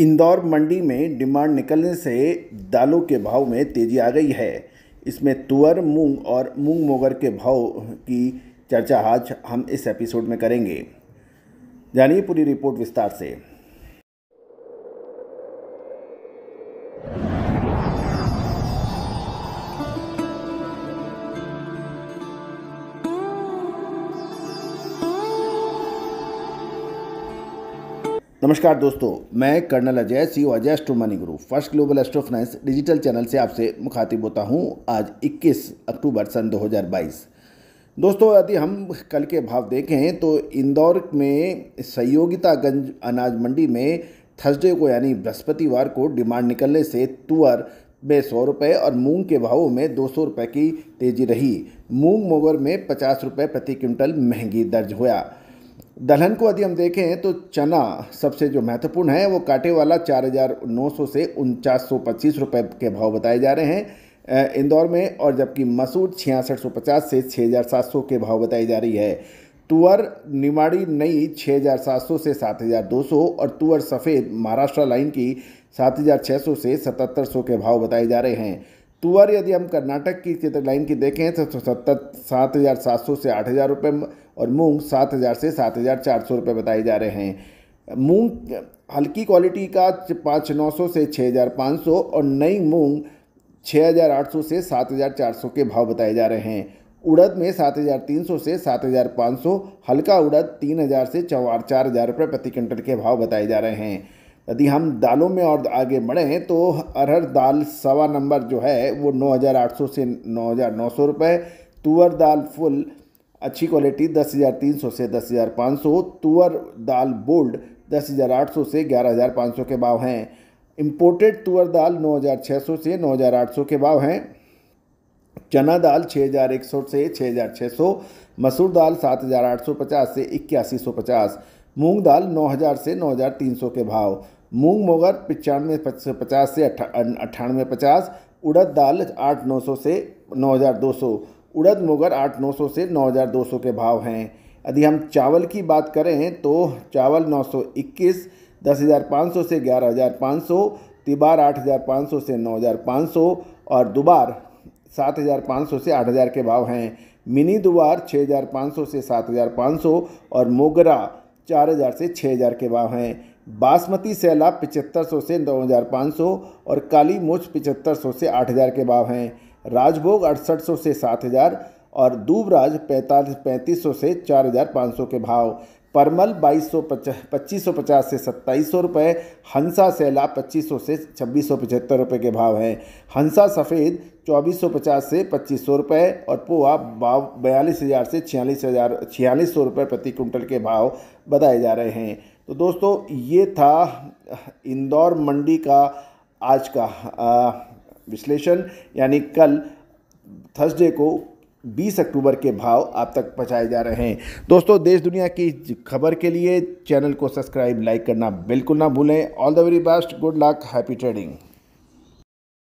इंदौर मंडी में डिमांड निकलने से दालों के भाव में तेजी आ गई है इसमें तुअर मूंग और मूंग मोगर के भाव की चर्चा आज हम इस एपिसोड में करेंगे जानिए पूरी रिपोर्ट विस्तार से नमस्कार दोस्तों मैं colonel Ajay C e Ajay astro money guru first global astro finance digital channel से आपसे मुखातिब होता हूं आज 21 अक्टूबर सन 2022 दोस्तों यदि हम कल के भाव देखें तो इंदौर में सहयोगितागंज अनाज मंडी में थर्सडे को यानी बृहस्पतिवार को डिमांड निकलने से तुअर में सौ रुपये और मूंग के भावों में दो सौ रुपये की तेज़ी रही मूंग मोगर में पचास रुपये प्रति क्विंटल महंगी दर्ज हुआ दलहन को यदि हम देखें तो चना सबसे जो महत्वपूर्ण है वो काटे वाला चार हज़ार नौ सौ से उनचास सौ पच्चीस रुपये के भाव बताए जा रहे हैं इंदौर में और जबकि मसूर छियासठ सौ पचास से छः हज़ार सात सौ के भाव बताई जा रही है तुअर निमाड़ी नई छः हज़ार सात सौ से सात हज़ार दो सौ और तुअर सफ़ेद महाराष्ट्र लाइन की सात हज़ार छः सौ से सतहत्तर सौ के भाव बताए जा रहे हैं तुअर यदि हम कर्नाटक की चित्र लाइन की देखें तो सत्तर सात हज़ार सात सौ से आठ हज़ार रुपये और मूंग सात हज़ार से सात हज़ार चार सौ रुपये बताए जा रहे हैं मूंग हल्की क्वालिटी का पाँच नौ सौ से छः हज़ार पाँच सौ और नई मूंग छः हज़ार आठ सौ से सात हज़ार चार सौ के भाव बताए जा रहे हैं उड़द में सात हज़ार तीन सौ से सात हज़ार पाँच सौ हल्का उड़द तीन हज़ार से चार हज़ार रुपये प्रति क्विंटल के भाव बताए जा रहे हैं यदि हम दालों में और आगे बढ़ें तो अरहर दाल सवा नंबर जो है वो 9,800 से 9,900 रुपए तुअर दाल फुल अच्छी क्वालिटी 10,300 से 10,500 तुअर दाल बोल्ड 10,800 से 11,500 के भाव हैं इम्पोर्टेड तुअर दाल 9,600 से 9,800 के भाव हैं चना दाल 6,100 से 6,600 मसूर दाल 7,850 से इक्यासी सौ पचास मूंग दाल 9000 से 9300 के भाव मूंग मोगर पचानवे पचास से अट्ठानवे पचास उड़द दाल आठ नौ सौ से नौ हज़ार दो सौ उड़द मोगर आठ नौ सौ से नौ हज़ार दो सौ के भाव हैं यदि हम चावल की बात करें तो चावल नौ सौ इक्कीस दस हज़ार पाँच सौ से ग्यारह हज़ार पाँच सौ तिबार आठ हज़ार पाँच सौ से नौ हज़ार पाँच सौ और दुबार सात हज़ार पाँच सौ से आठ हज़ार के भाव हैं मिनी दुबार छः हज़ार पाँच सौ से सात हज़ार पाँच सौ और मोगरा चार हज़ार से छः हज़ार के भाव हैं बासमती सैलाब पिचहत्तर सौ से नौ हज़ार पाँच सौ और काली मोच पिचहत्तर सौ से आठ हज़ार के भाव हैं राजभोग अड़सठ सौ से सात हज़ार और दूबराज पैंतालीस पैंतीस सौ से चार हज़ार पाँच सौ के भाव परमल बाईस सौ पच्चीस सौ पचास से सत्ताईस सौ रुपये हंसा सैला पच्चीस सौ से छब्बीस सौ पचहत्तर रुपये के भाव हैं हंसा सफ़ेद चौबीस सौ पचास से पच्चीस सौ रुपये और पोहा बाव बयालीस हज़ार से छियालीस हज़ार छियालीस सौ रुपये प्रति कुंटल के भाव बताए जा रहे हैं तो दोस्तों ये था इंदौर मंडी का आज का विश्लेषण यानी कल थर्सडे को बीस अक्टूबर के भाव आप तक पहुँचाए जा रहे हैं दोस्तों देश दुनिया की खबर के लिए चैनल को सब्सक्राइब लाइक करना बिल्कुल ना भूलें all the very best good luck happy trading